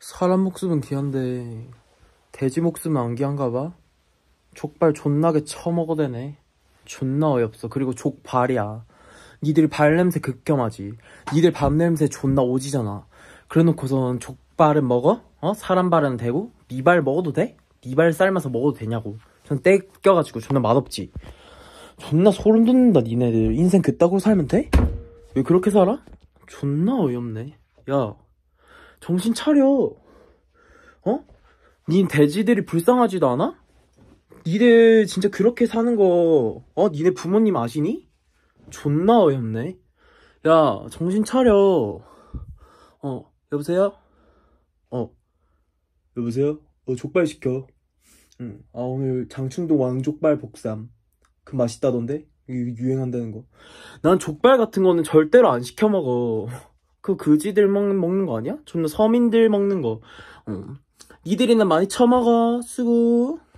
사람 목숨은 귀한데 돼지 목숨은 안 귀한가 봐? 족발 존나게 처먹어대네 존나 어이없어 그리고 족발이야 니들 발냄새 극혐하지 니들 밥냄새 존나 오지잖아 그래놓고선 족발은 먹어? 어? 사람 발은 되고? 니 발 먹어도 돼? 니발 삶아서 먹어도 되냐고 전 떼껴가지고 존나 맛없지 존나 소름 돋는다 니네들 인생 그따구로 살면 돼? 왜 그렇게 살아? 존나 어이없네 야 정신 차려. 어? 니닌 돼지들이 불쌍하지도 않아? 니네 진짜 그렇게 사는 거, 어? 니네 부모님 아시니? 존나 어이없네. 야, 정신 차려. 어, 여보세요? 어, 여보세요? 어, 족발 시켜. 응, 아, 오늘 장충동 왕족발 복삼. 그 맛있다던데? 유행한다는 거. 난 족발 같은 거는 절대로 안 시켜 먹어. 그 그지들 먹는, 먹는 거 아니야? 존나 서민들 먹는 거. 어. 니들이나 많이 처먹어. 쓰고.